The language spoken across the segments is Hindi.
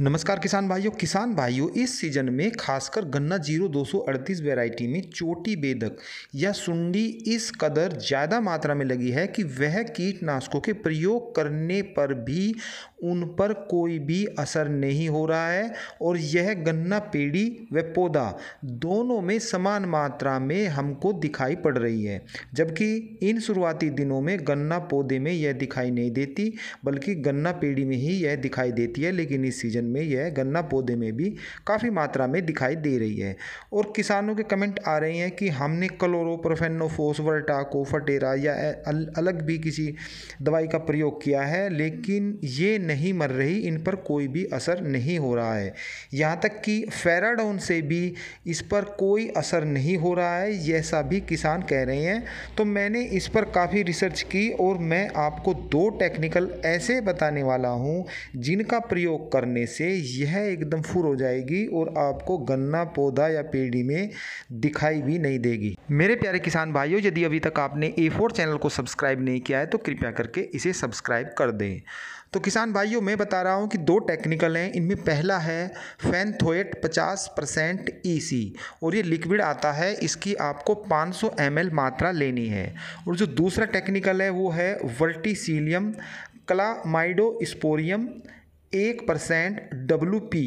नमस्कार किसान भाइयों किसान भाइयों इस सीजन में खासकर गन्ना जीरो दो सौ अड़तीस वेराइटी में चोटी बेदक या सुंडी इस कदर ज़्यादा मात्रा में लगी है कि वह कीटनाशकों के प्रयोग करने पर भी उन पर कोई भी असर नहीं हो रहा है और यह गन्ना पेड़ी व पौधा दोनों में समान मात्रा में हमको दिखाई पड़ रही है जबकि इन शुरुआती दिनों में गन्ना पौधे में यह दिखाई नहीं देती बल्कि गन्ना पेड़ी में ही यह दिखाई देती है लेकिन इस सीजन सीजन में यह गन्ना पौधे में भी काफ़ी मात्रा में दिखाई दे रही है और किसानों के कमेंट आ रहे हैं कि हमने क्लोरोप्रोफेनोफोस को फटेरा या अलग भी किसी दवाई का प्रयोग किया है लेकिन ये नहीं मर रही इन पर कोई भी असर नहीं हो रहा है यहाँ तक कि फेराडोन से भी इस पर कोई असर नहीं हो रहा है ऐसा भी किसान कह रहे हैं तो मैंने इस पर काफ़ी रिसर्च की और मैं आपको दो टेक्निकल ऐसे बताने वाला हूँ जिनका प्रयोग करने से यह एकदम फुर हो जाएगी और आपको गन्ना पौधा या पेड़ी में दिखाई भी नहीं देगी मेरे प्यारे किसान भाइयों यदि अभी तक आपने ए फोर चैनल को सब्सक्राइब नहीं किया है तो कृपया करके इसे सब्सक्राइब कर दें तो किसान भाइयों मैं बता रहा हूँ कि दो टेक्निकल हैं इनमें पहला है फैनथोएट 50 परसेंट ई e और ये लिक्विड आता है इसकी आपको 500 सौ मात्रा लेनी है और जो दूसरा टेक्निकल है वो है वर्टिसीलियम क्लामाइडोस्पोरियम एक परसेंट डब्लू पी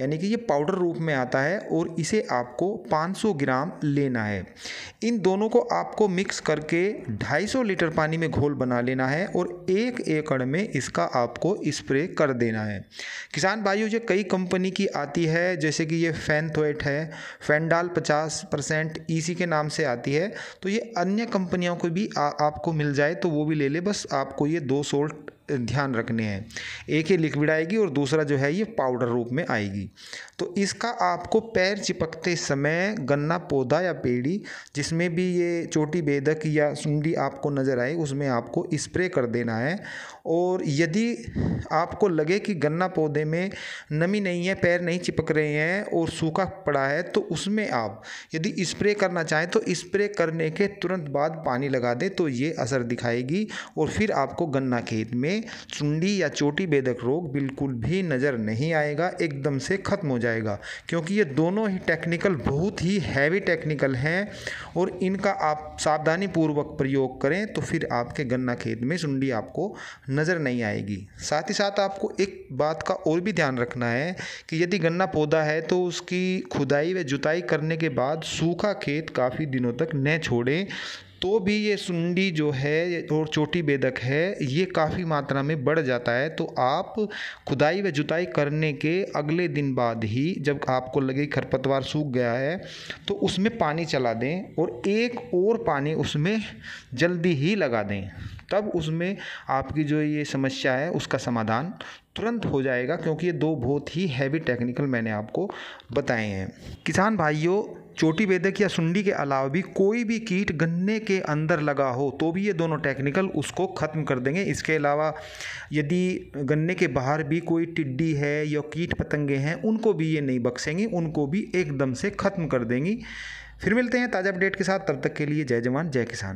यानी कि ये पाउडर रूप में आता है और इसे आपको 500 ग्राम लेना है इन दोनों को आपको मिक्स करके 250 लीटर पानी में घोल बना लेना है और एक एकड़ में इसका आपको स्प्रे कर देना है किसान भाइयों ये कई कंपनी की आती है जैसे कि ये फैन थोएट है फैनडाल 50 परसेंट ई e के नाम से आती है तो ये अन्य कंपनियों को भी आ, आपको मिल जाए तो वो भी ले ले बस आपको ये दो सोल्ट ध्यान रखने हैं एक ही लिक्विड आएगी और दूसरा जो है ये पाउडर रूप में आएगी तो इसका आपको पैर चिपकते समय गन्ना पौधा या पेड़ी जिसमें भी ये चोटी बेदक या सुंडी आपको नज़र आए उसमें आपको स्प्रे कर देना है और यदि आपको लगे कि गन्ना पौधे में नमी नहीं है पैर नहीं चिपक रहे हैं और सूखा पड़ा है तो उसमें आप यदि स्प्रे करना चाहें तो स्प्रे करने के तुरंत बाद पानी लगा दें तो ये असर दिखाएगी और फिर आपको गन्ना खेत में में चुंडी या चोटी बेदक रोग बिल्कुल भी नज़र नहीं आएगा एकदम से ख़त्म हो जाएगा क्योंकि ये दोनों ही टेक्निकल बहुत ही हैवी टेक्निकल हैं और इनका आप सावधानी पूर्वक प्रयोग करें तो फिर आपके गन्ना खेत में चुंडी आपको नज़र नहीं आएगी साथ ही साथ आपको एक बात का और भी ध्यान रखना है कि यदि गन्ना पौधा है तो उसकी खुदाई व जुताई करने के बाद सूखा खेत काफ़ी दिनों तक न छोड़ें तो भी ये सुंडी जो है और तो चोटी बेदक है ये काफ़ी मात्रा में बढ़ जाता है तो आप खुदाई व जुताई करने के अगले दिन बाद ही जब आपको लगे खरपतवार सूख गया है तो उसमें पानी चला दें और एक और पानी उसमें जल्दी ही लगा दें तब उसमें आपकी जो ये समस्या है उसका समाधान तुरंत हो जाएगा क्योंकि ये दो बहुत ही हैवी टेक्निकल मैंने आपको बताए हैं किसान भाइयों चोटी बेदक या सुंडी के अलावा भी कोई भी कीट गन्ने के अंदर लगा हो तो भी ये दोनों टेक्निकल उसको ख़त्म कर देंगे इसके अलावा यदि गन्ने के बाहर भी कोई टिड्डी है या कीट पतंगे हैं उनको भी ये नहीं बख्सेंगी उनको भी एकदम से ख़त्म कर देंगी फिर मिलते हैं ताज़ा अपडेट के साथ तब तक के लिए जय जवान जय किसान